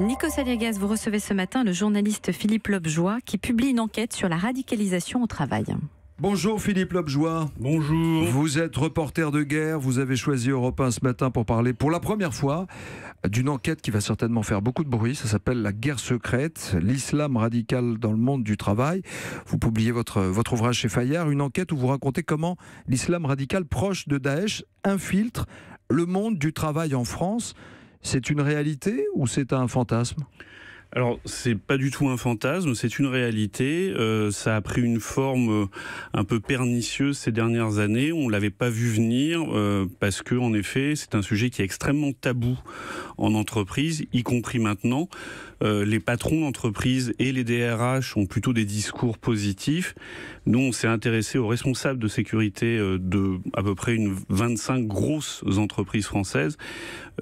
Nico Saliagas, vous recevez ce matin le journaliste Philippe Lobjoie qui publie une enquête sur la radicalisation au travail. Bonjour Philippe Lobjoie. Bonjour. Vous êtes reporter de guerre, vous avez choisi Europe 1 ce matin pour parler pour la première fois d'une enquête qui va certainement faire beaucoup de bruit, ça s'appelle La guerre secrète, l'islam radical dans le monde du travail. Vous publiez votre, votre ouvrage chez Fayard, une enquête où vous racontez comment l'islam radical proche de Daesh infiltre le monde du travail en France c'est une réalité ou c'est un fantasme alors, c'est pas du tout un fantasme, c'est une réalité. Euh, ça a pris une forme euh, un peu pernicieuse ces dernières années. On l'avait pas vu venir euh, parce que, en effet, c'est un sujet qui est extrêmement tabou en entreprise, y compris maintenant. Euh, les patrons d'entreprise et les DRH ont plutôt des discours positifs. Nous, on s'est intéressé aux responsables de sécurité euh, de à peu près une 25 grosses entreprises françaises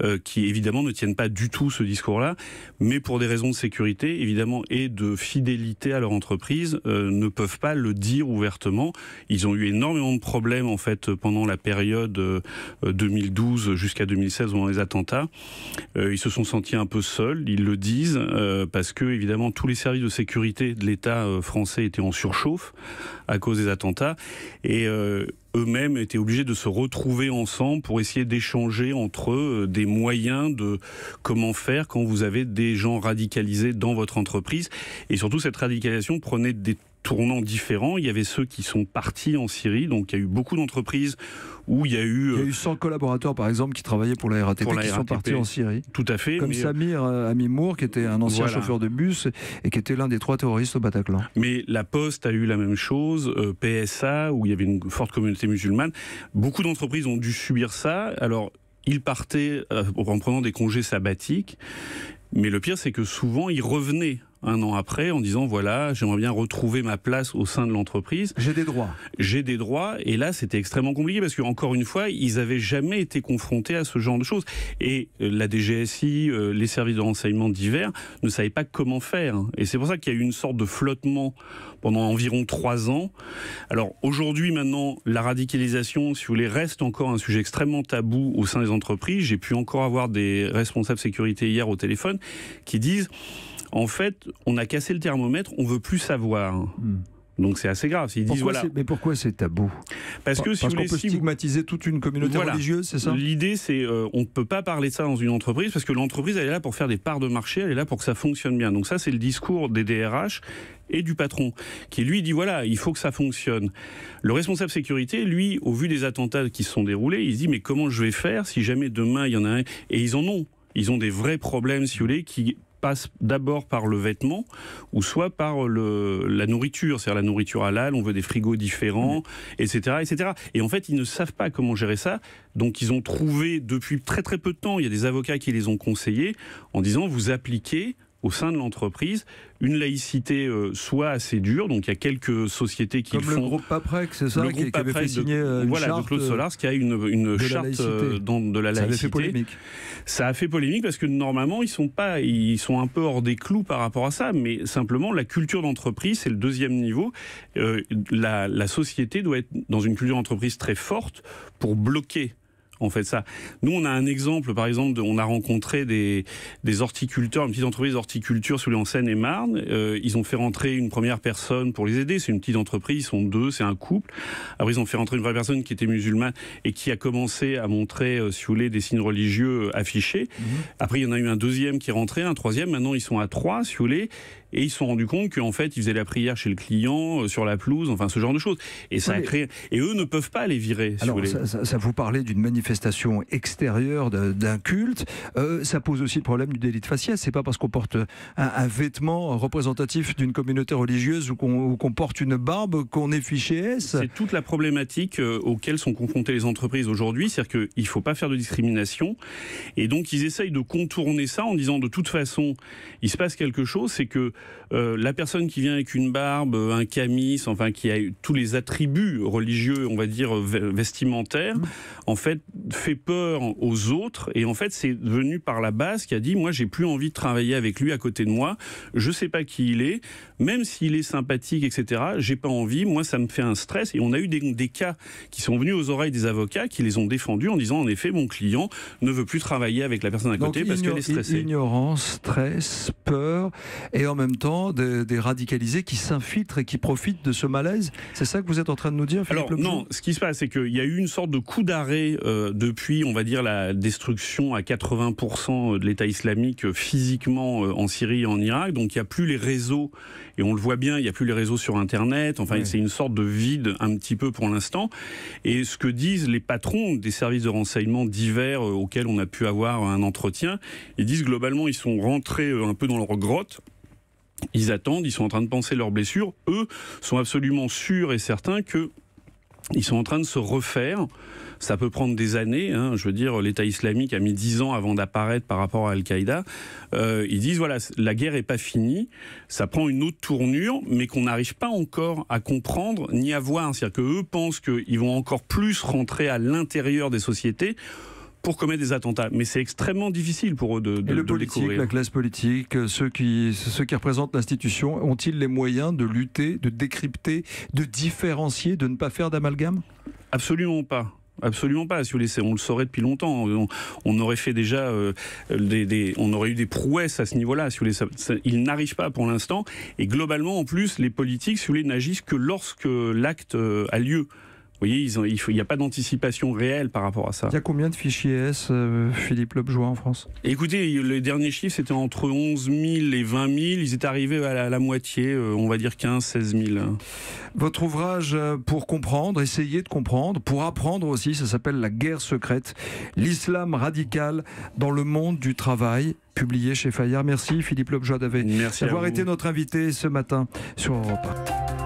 euh, qui évidemment ne tiennent pas du tout ce discours-là, mais pour des raisons de sécurité évidemment et de fidélité à leur entreprise ne peuvent pas le dire ouvertement. Ils ont eu énormément de problèmes en fait pendant la période 2012 jusqu'à 2016 pendant les attentats. ils se sont sentis un peu seuls, ils le disent euh, parce que évidemment tous les services de sécurité de l'État euh, français étaient en surchauffe à cause des attentats et euh, eux-mêmes étaient obligés de se retrouver ensemble pour essayer d'échanger entre eux des moyens de comment faire quand vous avez des gens radicalisés dans votre entreprise. Et surtout, cette radicalisation prenait des tournants différents. Il y avait ceux qui sont partis en Syrie, donc il y a eu beaucoup d'entreprises où il y a eu... Il y a eu 100 euh, collaborateurs, par exemple, qui travaillaient pour la RATP, qui sont partis en Syrie. Tout à fait. Comme euh, Samir euh, Amimour, qui était un ancien chauffeur de bus et qui était l'un des trois terroristes au Bataclan. Mais la Poste a eu la même chose, PSA, où il y avait une forte communauté musulmane. Beaucoup d'entreprises ont dû subir ça. Alors, ils partaient en prenant des congés sabbatiques. Mais le pire, c'est que souvent, ils revenaient un an après en disant voilà, j'aimerais bien retrouver ma place au sein de l'entreprise. J'ai des droits. J'ai des droits. Et là, c'était extrêmement compliqué parce qu'encore une fois, ils avaient jamais été confrontés à ce genre de choses. Et euh, la DGSI, euh, les services de renseignement divers ne savaient pas comment faire. Et c'est pour ça qu'il y a eu une sorte de flottement pendant environ trois ans. Alors aujourd'hui, maintenant, la radicalisation, si vous voulez, reste encore un sujet extrêmement tabou au sein des entreprises. J'ai pu encore avoir des responsables sécurité hier au téléphone qui disent en fait, on a cassé le thermomètre, on veut plus savoir. Hmm. Donc c'est assez grave. Ils disent, Mais pourquoi c'est tabou Parce que si on peut stigmatiser toute une communauté religieuse, c'est ça L'idée, c'est euh, on ne peut pas parler de ça dans une entreprise parce que l'entreprise, elle est là pour faire des parts de marché, elle est là pour que ça fonctionne bien. Donc ça, c'est le discours des DRH et du patron, qui lui dit voilà, il faut que ça fonctionne. Le responsable sécurité, lui, au vu des attentats qui se sont déroulés, il se dit mais comment je vais faire si jamais demain il y en a un Et ils en ont. Ils ont des vrais problèmes, si vous voulez, qui passe d'abord par le vêtement ou soit par le, la nourriture, c'est-à-dire la nourriture halal, on veut des frigos différents, etc., mm. etc. Et en fait, ils ne savent pas comment gérer ça. Donc, ils ont trouvé depuis très très peu de temps, il y a des avocats qui les ont conseillés en disant vous appliquez au sein de l'entreprise une laïcité euh, soit assez dure. Donc il y a quelques sociétés qui Comme le, font, le groupe Paprec, c'est ça, le qui, avait fait signer euh, une voilà, charte de Claude euh, Solars, qui a une, charte de la laïcité. Ça a fait polémique. Ça a fait polémique parce que normalement ils sont pas, ils sont un peu hors des clous par rapport à ça, mais simplement la culture d'entreprise, c'est le deuxième niveau. la société doit être dans une culture d'entreprise très forte pour bloquer en fait ça. Nous, on a un exemple, par exemple, on a rencontré des, horticulteurs, une petite entreprise d'horticulture sous les en et marne euh, ils ont fait rentrer une première personne pour les aider. C'est une petite entreprise, ils sont deux, c'est un couple. Après, ils ont fait rentrer une vraie personne qui était musulmane et qui a commencé à montrer, euh, si vous voulez, des signes religieux euh, affichés. Mhm. Après, il y en a eu un deuxième qui est rentré, un troisième. Maintenant, ils sont à trois, si vous voulez. Et ils se sont rendus compte qu'en fait, ils faisaient la prière chez le client, sur la pelouse, enfin, ce genre de choses. Et ça a créé. Et eux ne peuvent pas les virer, Ça, ça vous parlait d'une manifestation manifestation extérieure d'un culte. Euh, ça pose aussi le problème du délit de faciès. C'est pas parce qu'on porte un, vêtement représentatif d'une communauté religieuse ou qu'on porte une barbe qu'on est fiché S. C'est toute la problématique euh, auxquelles sont confrontées les entreprises aujourd'hui, c'est-à-dire qu'il faut pas faire de discrimination. Et donc ils essayent de contourner ça en disant de toute façon, il se passe quelque chose, c'est que euh, la personne qui vient avec une barbe, un camis, enfin qui a tous les attributs religieux, on va dire vestimentaires, mmh. en fait fait peur aux autres et en fait c'est venu par la base qui a dit moi j'ai plus envie de travailler avec lui à côté de moi je sais pas qui il est même s'il est sympathique etc j'ai pas envie moi ça me fait un stress et on a eu des, des, cas qui sont venus aux oreilles des avocats qui les ont défendus en disant en effet mon client ne veut plus travailler avec la personne à côté parce qu'elle est stressée ignorance stress peur et en même temps des, radicalisés qui s'infiltrent et qui profitent de ce malaise c'est ça que vous êtes en train de nous dire Philippe alors non ce qui se passe c'est qu'il y a eu une sorte de coup d'arrêt euh, depuis, on va dire, la destruction à 80% de l'État islamique euh, physiquement euh, en Syrie et en Irak. Donc il n'y a plus les réseaux, et on le voit bien, il n'y a plus les réseaux sur Internet. Enfin, c'est une sorte de vide un petit peu pour l'instant. Et ce que disent les patrons des services de renseignement divers euh, auxquels on a pu avoir un entretien, ils disent globalement, ils sont rentrés un peu dans leur grotte. Ils attendent, ils sont en train de penser leurs blessures. Eux sont absolument sûrs et certains que ils sont en train de se refaire. Ça peut prendre des années. Hein. Je veux dire, l'État islamique a mis dix ans avant d'apparaître par rapport à Al-Qaïda. Euh, ils disent voilà, la guerre n'est pas finie. Ça prend une autre tournure, mais qu'on n'arrive pas encore à comprendre ni à voir. C'est-à-dire qu'eux pensent qu'ils vont encore plus rentrer à l'intérieur des sociétés pour commettre des attentats. Mais c'est extrêmement difficile pour eux de, de, le politique, La classe politique, euh, ceux qui, ceux qui représentent l'institution, ont-ils les moyens de lutter, de décrypter, de différencier, de ne pas faire d'amalgame Absolument pas. Absolument pas. Si on, on le saurait depuis longtemps. On, aurait fait déjà euh, on aurait eu des prouesses à ce niveau-là. Si il n'arrive pas pour l'instant. Et globalement, en plus, les politiques, si n'agissent que lorsque l'acte euh, a lieu. Vous voyez, il n'y a pas d'anticipation réelle par rapport à ça. Il y a combien de fichiers S, euh, Philippe Lobjoie, en France Écoutez, les derniers chiffres, c'était entre 11 000 et 20 000. Ils étaient arrivés à la, moitié, euh, on va dire 15 16 000. Votre ouvrage euh, pour comprendre, essayer de comprendre, pour apprendre aussi, ça s'appelle La guerre secrète, l'islam radical dans le monde du travail, publié chez Fayard. Merci Philippe Lobjoie d'avoir été notre invité ce matin sur Europe